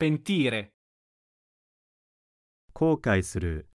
pentire 後悔する